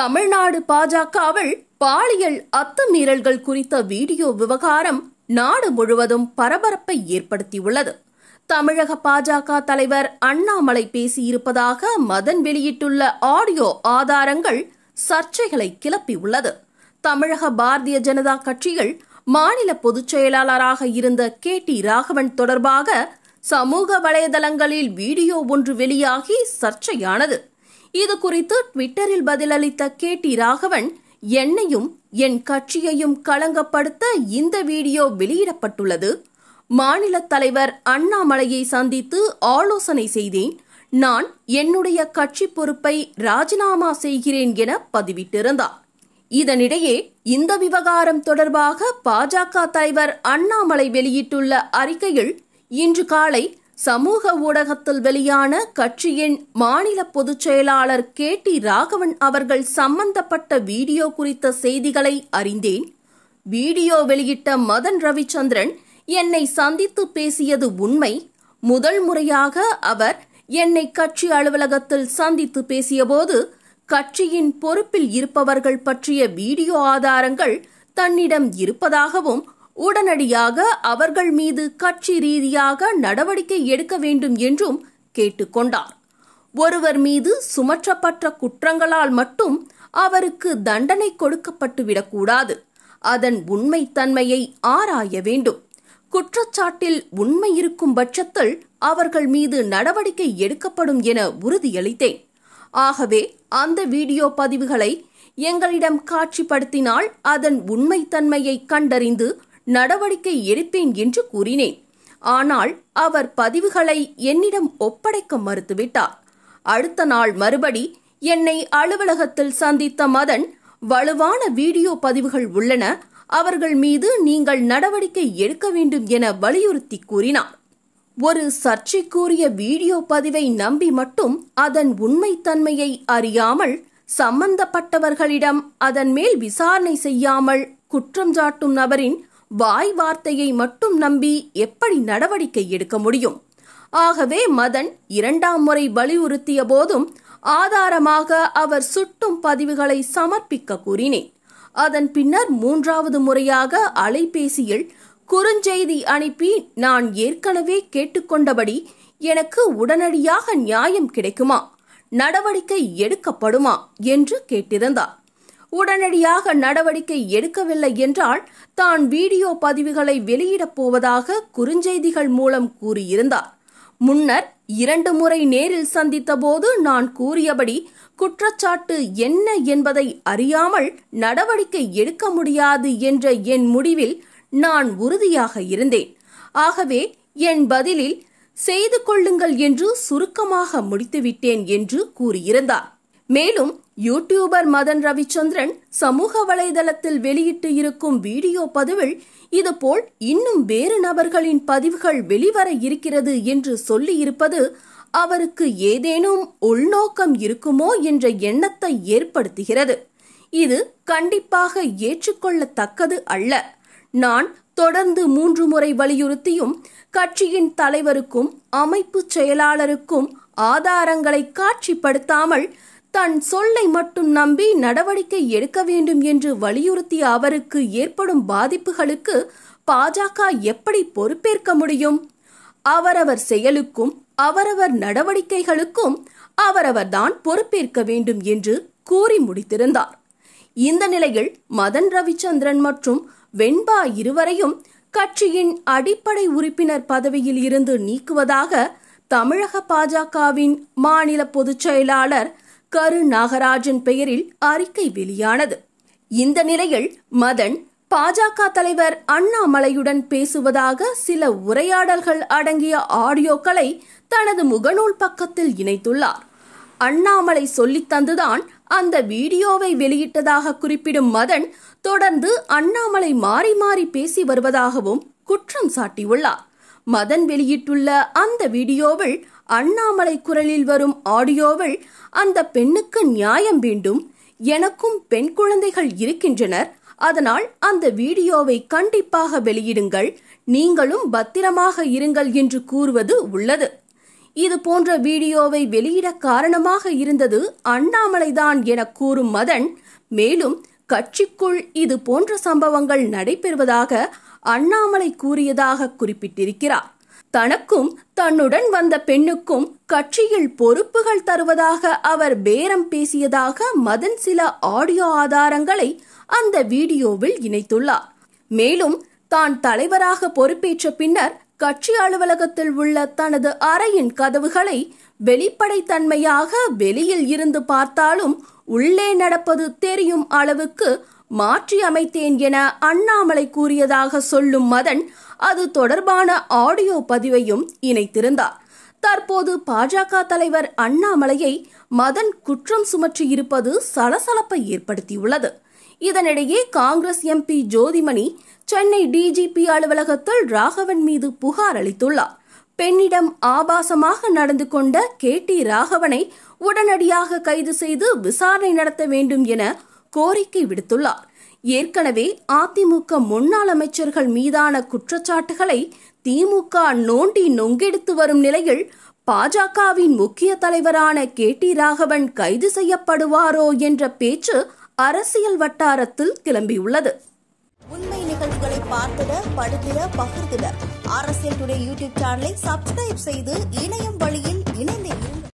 தமிழ்நாடு பாஜகவில் பாலியல் அத்துமீறல்கள் குறித்த வீடியோ விவகாரம் நாடு முழுவதும் பரபரப்பை ஏற்படுத்தியுள்ளது தமிழக பாஜக தலைவர் அண்ணாமலை பேசியிருப்பதாக மதன் வெளியிட்டுள்ள ஆடியோ ஆதாரங்கள் சர்ச்சைகளை கிளப்பியுள்ளது தமிழக பாரதிய ஜனதா கட்சியில் மாநில பொதுச் செயலாளராக இருந்த கே டி ராகவன் தொடர்பாக சமூக வலைதளங்களில் வீடியோ ஒன்று வெளியாகி சர்ச்சையானது இது குறித்து ட்விட்டரில் பதிலளித்த கே டி ராகவன் என்னையும் என் கட்சியையும் களங்கப்படுத்த இந்த வீடியோ வெளியிடப்பட்டுள்ளது மாநில தலைவர் அண்ணாமலையை சந்தித்து ஆலோசனை செய்தேன் நான் என்னுடைய கட்சி பொறுப்பை ராஜினாமா செய்கிறேன் என பதிவிட்டிருந்தார் இதனிடையே இந்த விவகாரம் தொடர்பாக பாஜக தலைவர் அண்ணாமலை வெளியிட்டுள்ள அறிக்கையில் இன்று காலை சமூக ஊடகத்தில் வெளியான கட்சியின் மாநில பொதுச் செயலாளர் கே டி ராகவன் அவர்கள் சம்பந்தப்பட்ட வீடியோ குறித்த செய்திகளை அறிந்தேன் வீடியோ வெளியிட்ட மதன் ரவிச்சந்திரன் என்னை சந்தித்து பேசியது உண்மை முதல் முறையாக அவர் என்னை கட்சி அலுவலகத்தில் சந்தித்து பேசியபோது கட்சியின் பொறுப்பில் இருப்பவர்கள் பற்றிய வீடியோ ஆதாரங்கள் தன்னிடம் இருப்பதாகவும் உடனடியாக அவர்கள் மீது கட்சி ரீதியாக நடவடிக்கை எடுக்க வேண்டும் என்றும் கேட்டுக்கொண்டார் ஒருவர் மீது சுமற்றப்பட்ட குற்றங்களால் மட்டும் அவருக்கு தண்டனை கொடுக்கப்பட்டுவிடக்கூடாது அதன் உண்மைத்தன்மையை ஆராய வேண்டும் குற்றச்சாட்டில் உண்மை இருக்கும் பட்சத்தில் அவர்கள் மீது நடவடிக்கை எடுக்கப்படும் என உறுதியளித்தேன் ஆகவே அந்த வீடியோ பதிவுகளை எங்களிடம் காட்சிப்படுத்தினால் அதன் உண்மைத்தன்மையை கண்டறிந்து நடவடிக்கை எடுப்பேன் என்று கூறினேன் ஆனால் அவர் பதிவுகளை என்னிடம் ஒப்படைக்க மறுத்துவிட்டார் அடுத்த நாள் மறுபடி என்னை அலுவலகத்தில் சந்தித்த மதன் வலுவான வீடியோ பதிவுகள் உள்ளன அவர்கள் மீது நீங்கள் நடவடிக்கை எடுக்க வேண்டும் என வலியுறுத்தி கூறினார் ஒரு சர்ச்சைக்குரிய வீடியோ பதிவை நம்பி மட்டும் அதன் உண்மைத்தன்மையை அறியாமல் சம்பந்தப்பட்டவர்களிடம் அதன் மேல் விசாரணை செய்யாமல் குற்றம் சாட்டும் நபரின் வாய் வார்த்தையை மட்டும் நம்பி எப்படி நடவடிக்கை எடுக்க முடியும் ஆகவே மதன் இரண்டாம் முறை வலியுறுத்திய போதும் ஆதாரமாக அவர் சுட்டும் பதிவுகளை சமர்ப்பிக்க கூறினேன் அதன் பின்னர் மூன்றாவது முறையாக அலைபேசியில் குறுஞ்செய்தி அனுப்பி நான் ஏற்கனவே கேட்டுக்கொண்டபடி எனக்கு உடனடியாக நியாயம் கிடைக்குமா நடவடிக்கை எடுக்கப்படுமா என்று கேட்டிருந்தார் உடனடியாக நடவடிக்கை எடுக்கவில்லை என்றால் தான் வீடியோ பதிவுகளை வெளியிடப் போவதாக குறுஞ்செய்திகள் மூலம் கூறியிருந்தார் முன்னர் இரண்டு முறை நேரில் சந்தித்தபோது நான் கூறியபடி குற்றச்சாட்டு என்ன என்பதை அறியாமல் நடவடிக்கை எடுக்க முடியாது என்ற என் முடிவில் நான் உறுதியாக இருந்தேன் ஆகவே என் பதிலில் செய்து கொள்ளுங்கள் என்று சுருக்கமாக முடித்துவிட்டேன் என்று கூறியிருந்தார் மேலும் யூடியூபர் மதன் ரவிச்சந்திரன் சமூக வலைதளத்தில் வெளியிட்டு இருக்கும் வீடியோ பதிவில் இதுபோல் இன்னும் வேறு நபர்களின் பதிவுகள் வெளிவர இருக்கிறது என்று சொல்லியிருப்பது அவருக்கு ஏதேனும் உள்நோக்கம் இருக்குமோ என்ற எண்ணத்தை ஏற்படுத்துகிறது இது கண்டிப்பாக ஏற்றுக்கொள்ளத்தக்கது அல்ல நான் தொடர்ந்து மூன்று முறை வலியுறுத்தியும் கட்சியின் தலைவருக்கும் அமைப்பு செயலாளருக்கும் ஆதாரங்களை காட்சிப்படுத்தாமல் தன் சொல்லை மட்டும் நம்பி நடவடிக்கை எடுக்க வேண்டும் என்று வலியுறுத்திய அவருக்கு ஏற்படும் பாதிப்புகளுக்கு பாஜக எப்படி பொறுப்பேற்க முடியும் அவரவர் செயலுக்கும் அவரவர் நடவடிக்கைகளுக்கும் அவரவர்தான் பொறுப்பேற்க வேண்டும் என்று கூறி முடித்திருந்தார் இந்த நிலையில் மதன் ரவிச்சந்திரன் மற்றும் வெண்பா இருவரையும் கட்சியின் அடிப்படை உறுப்பினர் பதவியில் இருந்து நீக்குவதாக தமிழக பாஜகவின் மாநில பொதுச் செயலாளர் கரு நாகராஜன் பெயரில் அறிக்கை வெளியானது இந்த நிலையில் மதன் பாஜக தலைவர் அண்ணாமலையுடன் பேசுவதாக சில உரையாடல்கள் அடங்கிய ஆடியோக்களை தனது முகநூல் பக்கத்தில் இணைத்துள்ளார் அண்ணாமலை சொல்லித்தந்துதான் அந்த வீடியோவை வெளியிட்டதாக குறிப்பிடும் மதன் தொடர்ந்து அண்ணாமலை மாறி மாறி பேசி வருவதாகவும் குற்றம் சாட்டியுள்ளார் மதன் வெளியிட்டுள்ள அந்த வீடியோவில் அண்ணாமலை குரலில் வரும் ஆடியோவில் அந்த பெண்ணுக்கு நியாயம் வேண்டும் எனக்கும் பெண் குழந்தைகள் இருக்கின்றனர் அதனால் அந்த வீடியோவை கண்டிப்பாக வெளியிடுங்கள் நீங்களும் பத்திரமாக இருங்கள் என்று கூறுவது உள்ளது இது போன்ற வீடியோவை வெளியிட காரணமாக இருந்தது அண்ணாமலைதான் என கூறும் மதன் மேலும் கட்சிக்குள் இது போன்ற சம்பவங்கள் நடைபெறுவதாக அண்ணாமலை கூறியதாக குறிப்பிட்டிருக்கிறார் தனக்கும் தன்னுடன் வந்த பெண்ணுக்கும் கட்சியில் பொறுப்புகள் தருவதாக அவர் பேரம் பேசியதாக மதன் சில ஆடியோ ஆதாரங்களை அந்த வீடியோவில் இணைத்துள்ளார் மேலும் தான் தலைவராக பொறுப்பேற்ற பின்னர் கட்சி அலுவலகத்தில் உள்ள தனது அறையின் கதவுகளை வெளிப்படைத்தன்மையாக வெளியில் இருந்து பார்த்தாலும் உள்ளே நடப்பது தெரியும் அளவுக்கு மாற்றி அமைத்தேன் என அண்ணாமலை கூறியதாக சொல்லும் மதன் அது தொடர்பான ஆடியோ பதிவையும் இணைத்திருந்தார் தற்போது பாஜக தலைவர் அண்ணாமலையை மதன் குற்றம் சுமற்றியிருப்பது சலசலப்பை ஏற்படுத்தியுள்ளது இதனிடையே காங்கிரஸ் எம்பி ஜோதிமணி சென்னை டிஜிபி அலுவலகத்தில் ராகவன் மீது புகார் அளித்துள்ளார் பெண்ணிடம் ஆபாசமாக நடந்து கொண்ட கே டி ராகவனை உடனடியாக கைது செய்து விசாரணை நடத்த வேண்டும் என கோரிக்கை விடுத்துள்ளார் ஏற்கனவே அதிமுக முன்னாள் அமைச்சர்கள் மீதான குற்றச்சாட்டுகளை திமுக நோண்டி நொங்கெடுத்து வரும் நிலையில் பாஜகவின் முக்கிய தலைவரான கே டி ராகவன் கைது செய்யப்படுவாரோ என்ற பேச்சு அரசியல் வட்டாரத்தில் கிளம்பியுள்ளது உண்மை நிகழ்வுகளை பார்த்திட படுத்திட பகிர்ந்திட அரசியல் டுடே யூடியூப் சேனலை சப்ஸ்கிரைப் செய்து இணையம் வழியில்